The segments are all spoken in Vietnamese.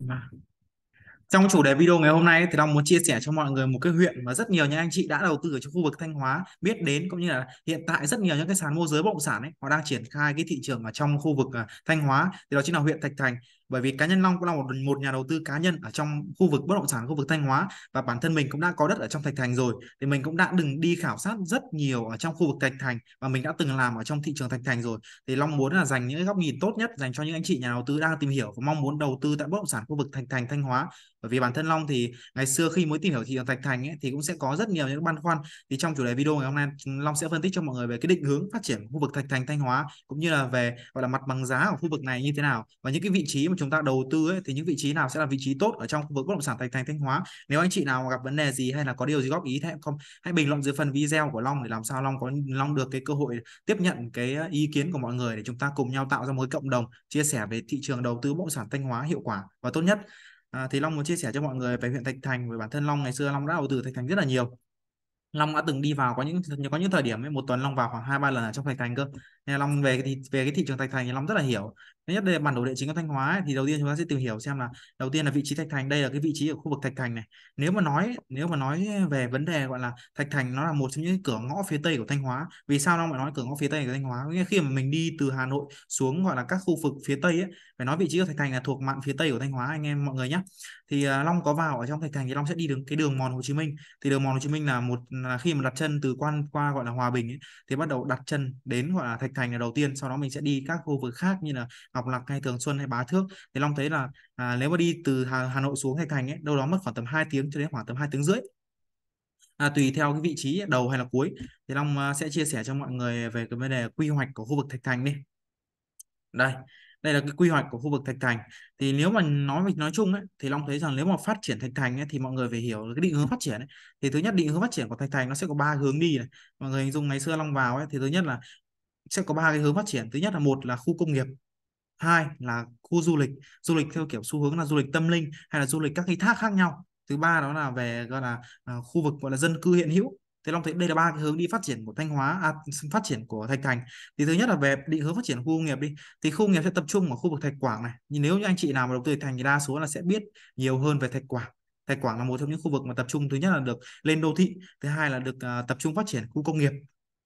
Vâng. Trong chủ đề video ngày hôm nay thì Long muốn chia sẻ cho mọi người một cái huyện mà rất nhiều những anh chị đã đầu tư ở trong khu vực Thanh Hóa biết đến cũng như là hiện tại rất nhiều những cái sàn môi giới bất động sản ấy họ đang triển khai cái thị trường ở trong khu vực à, Thanh Hóa thì đó chính là huyện Thạch Thành bởi vì cá nhân Long cũng là một một nhà đầu tư cá nhân ở trong khu vực bất động sản khu vực Thanh Hóa và bản thân mình cũng đã có đất ở trong Thạch Thành rồi thì mình cũng đã từng đi khảo sát rất nhiều ở trong khu vực Thạch Thành và mình đã từng làm ở trong thị trường Thạch Thành rồi thì Long muốn là dành những góc nhìn tốt nhất dành cho những anh chị nhà đầu tư đang tìm hiểu và mong muốn đầu tư tại bất động sản khu vực Thạch Thành Thanh Hóa bởi vì bản thân Long thì ngày xưa khi mới tìm hiểu thị trường Thạch Thành ấy, thì cũng sẽ có rất nhiều những băn khoăn thì trong chủ đề video ngày hôm nay Long sẽ phân tích cho mọi người về cái định hướng phát triển khu vực Thạch Thành Thanh Hóa cũng như là về gọi là mặt bằng giá ở khu vực này như thế nào và những cái vị trí mà chúng ta đầu tư ấy, thì những vị trí nào sẽ là vị trí tốt ở trong khu vực bất động sản thành thành Thanh Hóa nếu anh chị nào gặp vấn đề gì hay là có điều gì góp ý thì không hãy bình luận dưới phần video của Long để làm sao Long có Long được cái cơ hội tiếp nhận cái ờ, ý kiến của mọi người để chúng ta cùng nhau tạo ra một cộng đồng chia sẻ về thị trường đầu tư bất động sản Thanh Hóa hiệu quả và tốt nhất à, thì Long muốn chia sẻ cho mọi người về huyện Thạch Thành về bản thân Long ngày xưa Long đã đầu tư Thạch Thành rất là nhiều Long đã từng đi vào có những có những thời điểm ấy, một tuần Long vào khoảng hai ba lần ở trong Thạch Thành cơ nên Long về thì về cái thị trường Thạch Thành thì Long rất là hiểu thứ nhất đây là bản đồ địa chính của Thanh Hóa ấy, thì đầu tiên chúng ta sẽ tìm hiểu xem là đầu tiên là vị trí Thạch Thành đây là cái vị trí ở khu vực Thạch Thành này nếu mà nói nếu mà nói về vấn đề gọi là Thạch Thành nó là một trong những cửa ngõ phía tây của Thanh Hóa vì sao nó lại nói cửa ngõ phía tây của Thanh Hóa nghĩa khi mà mình đi từ Hà Nội xuống gọi là các khu vực phía tây ấy phải nói vị trí của Thạch Thành là thuộc mạn phía tây của Thanh Hóa anh em mọi người nhé thì à, Long có vào ở trong Thạch Thành thì Long sẽ đi đường cái đường mòn Hồ Chí Minh thì đường mòn Hồ Chí Minh là một là khi mà đặt chân từ quan qua gọi là Hòa Bình ấy, thì bắt đầu đặt chân đến gọi là Thạch Thành là đầu tiên sau đó mình sẽ đi các khu vực khác như là học lạc hay thường xuân hay bá thước thì long thấy là à, nếu mà đi từ hà, hà nội xuống thạch thành ấy đâu đó mất khoảng tầm 2 tiếng cho đến khoảng tầm hai tiếng rưỡi à, tùy theo cái vị trí đầu hay là cuối thì long à, sẽ chia sẻ cho mọi người về cái vấn đề quy hoạch của khu vực thạch thành đi đây đây là cái quy hoạch của khu vực thạch thành thì nếu mà nói về nói chung ấy, thì long thấy rằng nếu mà phát triển thạch thành ấy, thì mọi người phải hiểu cái định hướng phát triển ấy. thì thứ nhất định hướng phát triển của thạch thành nó sẽ có ba hướng đi này mọi người hình dung ngày xưa long vào ấy, thì thứ nhất là sẽ có ba cái hướng phát triển thứ nhất là một là khu công nghiệp hai là khu du lịch du lịch theo kiểu xu hướng là du lịch tâm linh hay là du lịch các cái thác khác nhau thứ ba đó là về gọi là à, khu vực gọi là dân cư hiện hữu thế long thấy đây là ba cái hướng đi phát triển của thanh hóa à, phát triển của thạch thành thì thứ nhất là về định hướng phát triển khu công nghiệp đi thì khu công nghiệp sẽ tập trung ở khu vực thạch quảng này nhưng nếu như anh chị nào mà đầu tư thành thì đa số là sẽ biết nhiều hơn về thạch quảng thạch quảng là một trong những khu vực mà tập trung thứ nhất là được lên đô thị thứ hai là được uh, tập trung phát triển khu công nghiệp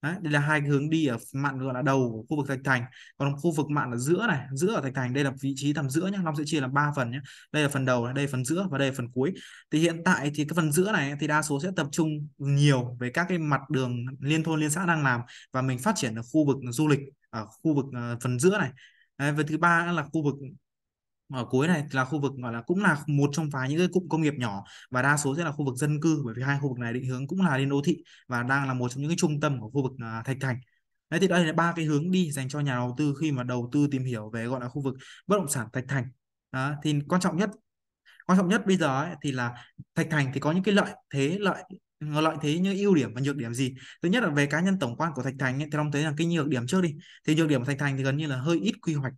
Đấy, đây là hai cái hướng đi ở mạn gọi là đầu của khu vực thạch thành còn khu vực mạn ở giữa này giữa ở thạch thành đây là vị trí tầm giữa nhé long sẽ chia làm ba phần nhé đây là phần đầu này, đây là phần giữa và đây là phần cuối thì hiện tại thì cái phần giữa này thì đa số sẽ tập trung nhiều về các cái mặt đường liên thôn liên xã đang làm và mình phát triển ở khu vực du lịch ở khu vực ờ, phần giữa này Đấy, và thứ ba là khu vực ở cuối này là khu vực gọi là cũng là một trong vài những cái cụm công nghiệp nhỏ và đa số sẽ là khu vực dân cư bởi vì hai khu vực này định hướng cũng là lên đô thị và đang là một trong những cái trung tâm của khu vực uh, thạch thành đấy thì đây là ba cái hướng đi dành cho nhà đầu tư khi mà đầu tư tìm hiểu về gọi là khu vực bất động sản thạch thành đó, thì quan trọng nhất quan trọng nhất bây giờ ấy, thì là thạch thành thì có những cái lợi thế lợi lợi thế như ưu điểm và nhược điểm gì thứ nhất là về cá nhân tổng quan của thạch thành ấy, thì long thấy là cái nhược điểm trước đi thì nhược điểm của thạch thành thì gần như là hơi ít quy hoạch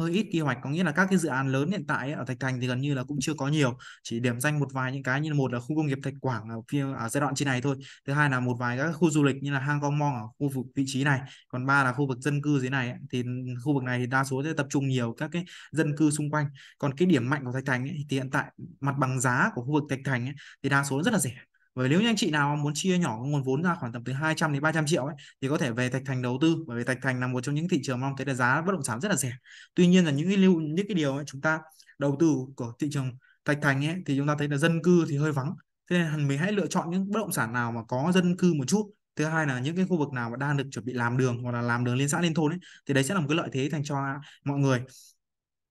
hơi ít quy hoạch có nghĩa là các cái dự án lớn hiện tại ở Thạch Thành thì gần như là cũng chưa có nhiều chỉ điểm danh một vài những cái như là một là khu công nghiệp Thạch Quảng ở phía ở giai đoạn trên này thôi thứ hai là một vài các khu du lịch như là Hang Gong Mong ở khu vực vị trí này còn ba là khu vực dân cư dưới này thì khu vực này thì đa số sẽ tập trung nhiều các cái dân cư xung quanh còn cái điểm mạnh của Thạch Thành thì hiện tại mặt bằng giá của khu vực Thạch Thành thì đa số rất là rẻ và nếu như anh chị nào muốn chia nhỏ nguồn vốn ra khoảng tầm từ 200 đến 300 triệu ấy thì có thể về Thạch Thành đầu tư bởi vì Thạch Thành là một trong những thị trường mong thấy là giá bất động sản rất là rẻ. Tuy nhiên là những cái lưu những cái điều ấy, chúng ta đầu tư của thị trường Thạch Thành ấy thì chúng ta thấy là dân cư thì hơi vắng. Thế nên mình hãy lựa chọn những bất động sản nào mà có dân cư một chút thứ hai là những cái khu vực nào mà đang được chuẩn bị làm đường hoặc là làm đường liên xã liên thôn ấy thì đấy sẽ là một cái lợi thế dành cho mọi người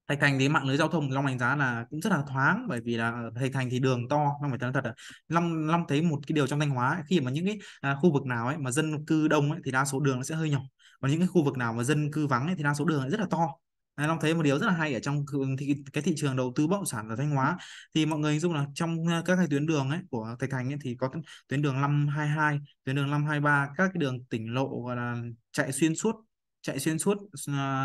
thạch thành thì mạng lưới giao thông long đánh giá là cũng rất là thoáng bởi vì là ờ, thạch thành thì đường to long phải nói thật là long long thấy một cái điều trong thanh hóa ấy, khi mà những cái à, khu vực nào ấy mà dân cư đông ấy thì đa số đường nó sẽ hơi nhỏ còn những cái khu vực nào mà dân cư vắng ấy, thì đa số đường rất là to Long thấy một điều rất là hay ở trong thị, cái thị trường đầu tư bất động sản ở Thanh Hóa thì mọi người hình dung là trong ờ, các cái tuyến đường ấy của Thạch Thành ấy, thì có tuyến đường 522, tuyến đường 523, các cái đường tỉnh lộ gọi là chạy xuyên suốt chạy xuyên suốt uh,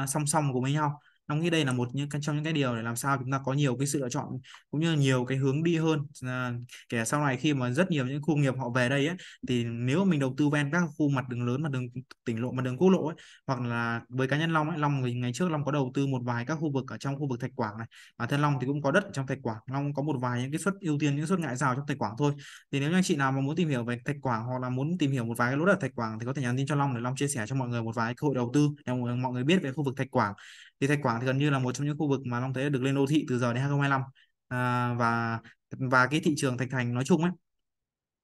song song cùng với nhau Long nghĩ đây là một những trong những cái điều để làm sao chúng ta có nhiều cái sự lựa chọn cũng như là nhiều cái hướng đi hơn à, kể sau này khi mà rất nhiều những khu nghiệp họ về đây ấy thì nếu mình đầu tư ven các khu mặt đường lớn mặt đường tỉnh lộ mặt đường quốc lộ ấy hoặc là với cá nhân Long ấy Long ngày trước Long có đầu tư một vài các khu vực ở trong khu vực Thạch Quảng này bản thân Long thì cũng có đất trong Thạch Quảng Long có một vài những cái suất ưu tiên những suất ngại rào trong Thạch Quảng thôi thì nếu như anh chị nào mà muốn tìm hiểu về Thạch Quảng hoặc là muốn tìm hiểu một vài cái lỗ đất ở Thạch Quảng thì có thể nhắn tin cho Long để Long chia sẻ cho mọi người một vài cơ hội đầu tư để mọi người biết về khu vực Thạch Quảng thì Thạch Quảng thì gần như là một trong những khu vực mà Long thấy được lên đô thị từ giờ đến 2025 à, và và cái thị trường Thạch Thành nói chung ấy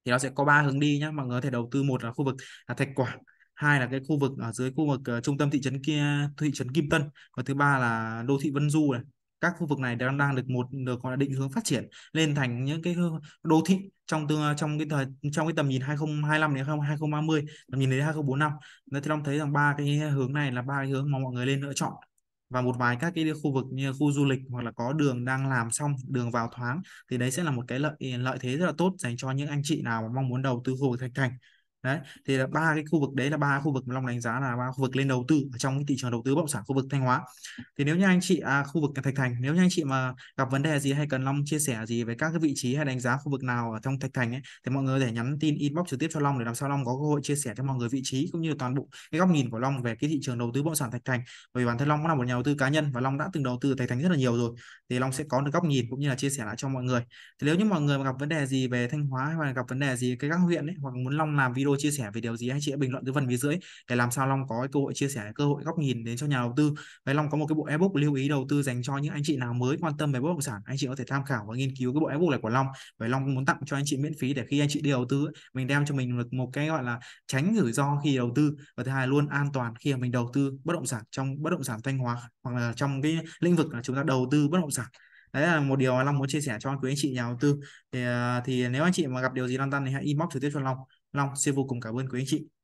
thì nó sẽ có ba hướng đi nhé mọi người có thể đầu tư một là khu vực là Thạch Quảng hai là cái khu vực ở dưới khu vực uh, trung tâm thị trấn kia thị trấn Kim Tân và thứ ba là đô thị Vân Du này các khu vực này đang đang được một được gọi là định hướng phát triển lên thành những cái đô thị trong tương trong cái thời trong cái tầm nhìn 2025 đến 2030 tầm nhìn đến 2045 nên thì Long thấy rằng ba cái hướng này là ba cái hướng mà mọi người lên lựa chọn và một vài các cái khu vực như khu du lịch hoặc là có đường đang làm xong đường vào thoáng thì đấy sẽ là một cái lợi lợi thế rất là tốt dành cho những anh chị nào mà mong muốn đầu tư khu vực Thạch Thành đấy thì là ba cái khu vực đấy là ba khu vực mà long đánh giá là ba khu vực lên đầu tư trong cái thị trường đầu tư bất động sản khu vực thanh hóa thì nếu như anh chị à, khu vực thạch thành nếu như anh chị mà gặp vấn đề gì hay cần long chia sẻ gì về các cái vị trí hay đánh giá khu vực nào ở trong thạch thành ấy thì mọi người có thể nhắn tin inbox trực tiếp cho long để làm sao long có cơ hội chia sẻ cho mọi người vị trí cũng như toàn bộ cái góc nhìn của long về cái thị trường đầu tư bất động sản thạch thành bởi vì bản thân long cũng là một nhà đầu tư cá nhân và long đã từng đầu tư ở thạch thành rất là nhiều rồi thì long sẽ có được góc nhìn cũng như là chia sẻ lại cho mọi người thì nếu như mọi người mà gặp vấn đề gì về thanh hóa hay là gặp vấn đề gì cái các huyện ấy hoặc muốn long làm video video chia sẻ về điều gì anh chị hãy bình luận dưới phần phía dưới để làm sao Long có cơ hội chia sẻ cơ hội góc nhìn đến cho nhà đầu tư với Long có một cái bộ ebook lưu ý đầu tư dành cho những anh chị nào mới quan tâm về bất động sản anh chị có thể tham khảo và nghiên cứu cái bộ ebook này của Long với Long muốn tặng cho anh chị miễn phí để khi anh chị đi đầu tư mình đem cho mình một, một cái gọi là tránh rủi ro khi đầu tư và thứ hai luôn an toàn khi mà mình đầu tư bất động sản trong bất động sản Thanh Hóa hoặc là trong cái lĩnh vực là chúng ta đầu tư bất động sản đấy là một điều mà long muốn chia sẻ cho quý anh chị nhà đầu tư thì, à, thì nếu anh chị mà gặp điều gì lăn tăn thì hãy inbox trực tiếp cho long Long xin vô cùng cảm ơn quý anh chị